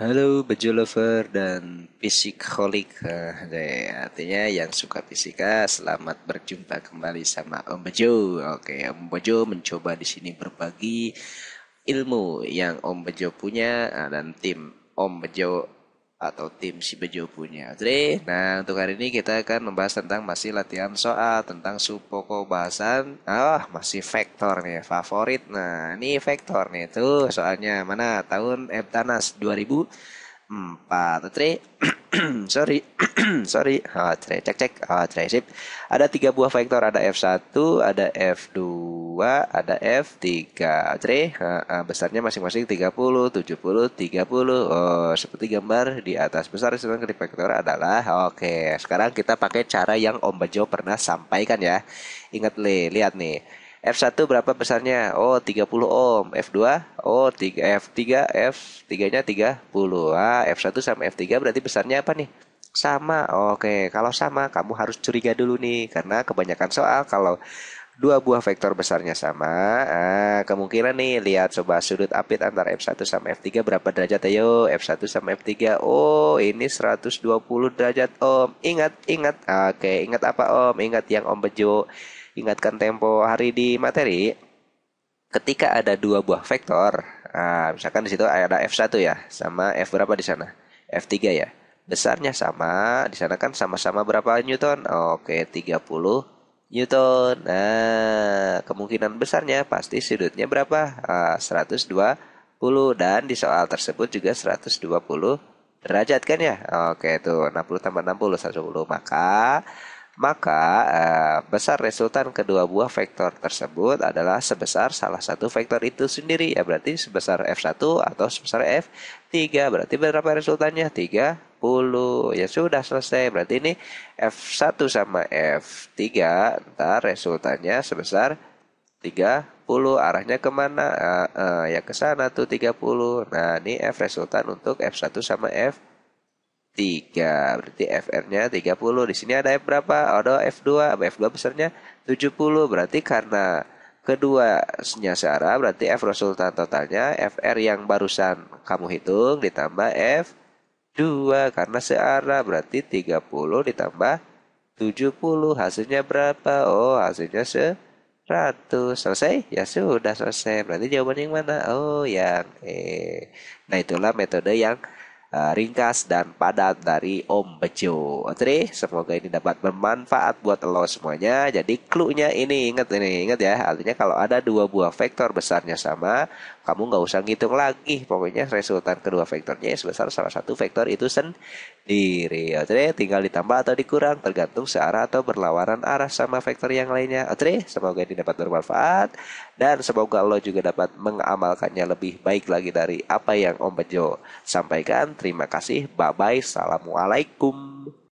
Halo baju lover dan fisikholik eh, ya, Artinya yang suka fisika Selamat berjumpa kembali sama Om Bejo Oke Om Bejo mencoba di sini berbagi ilmu yang Om Bejo punya eh, Dan tim Om Bejo atau tim si Bejo punya. Tri, nah untuk hari ini kita akan membahas tentang masih latihan soal tentang supoko bahasan. Ah, oh, masih vektor nih favorit. Nah, ini vektor nih tuh soalnya mana tahun Eptanas eh, 2000 4 Tri sorry sorry oh, tre. cek cek oh, tre. sip ada tiga buah vektor ada F1 ada F2 ada F3 tre ah, besarnya masing-masing 30 70 30 oh, seperti gambar di atas besar sebenarnya kali vektor adalah oke okay. sekarang kita pakai cara yang Om Bajo pernah sampaikan ya ingat Le lihat nih F1 berapa besarnya? Oh, 30 ohm. F2? Oh, 3 F3 F3-nya 30. Ah, F1 sama F3 berarti besarnya apa nih? Sama. Oke, kalau sama kamu harus curiga dulu nih karena kebanyakan soal kalau dua buah vektor besarnya sama. Ah, kemungkinan nih lihat coba sudut apit antara F1 sama F3 berapa derajat ayo? Ya, F1 sama F3. Oh, ini 120 derajat, Om. Ingat, ingat. Oke, ingat apa, Om? Ingat yang Om Bejo ingatkan tempo hari di materi, ketika ada dua buah vektor, nah, misalkan di situ ada F1 ya, sama F berapa di sana? F3 ya. Besarnya sama, di sana kan sama-sama berapa Newton? Oke, 30 Newton. Nah, kemungkinan besarnya pasti sudutnya berapa? Nah, 120 dan di soal tersebut juga 120 derajat kan ya? Oke, itu 60 tambah 60 110. Maka maka eh, besar resultan kedua buah vektor tersebut adalah sebesar salah satu vektor itu sendiri ya berarti sebesar F1 atau sebesar F3 berarti berapa resultannya 30 ya sudah selesai berarti ini F1 sama F3 ntar resultannya sebesar 30 arahnya kemana uh, uh, ya ke sana tuh 30 nah ini F resultan untuk F1 sama F 3. Berarti FR-nya 30. Di sini ada F berapa? Ada F2. F2 besarnya 70. Berarti karena kedua senya searah berarti F resultan totalnya FR yang barusan kamu hitung ditambah F2 karena searah berarti 30 ditambah 70 hasilnya berapa? Oh, hasilnya 100. Selesai? Ya sudah selesai. Berarti jawaban yang mana? Oh, yang E. Nah, itulah metode yang Eh, ringkas dan padat dari Om Bejo. Oke, semoga ini dapat bermanfaat buat lo semuanya. Jadi clue-nya ini ingat ini ingat ya. Artinya kalau ada dua buah vektor besarnya sama, kamu nggak usah ngitung lagi. Pokoknya resultan kedua vektornya sebesar salah satu vektor itu sendiri. Oke, tinggal ditambah atau dikurang tergantung searah atau berlawanan arah sama vektor yang lainnya. Oke, semoga ini dapat bermanfaat dan semoga lo juga dapat mengamalkannya lebih baik lagi dari apa yang Om Bejo sampaikan. Terima kasih. Bye-bye. Assalamualaikum.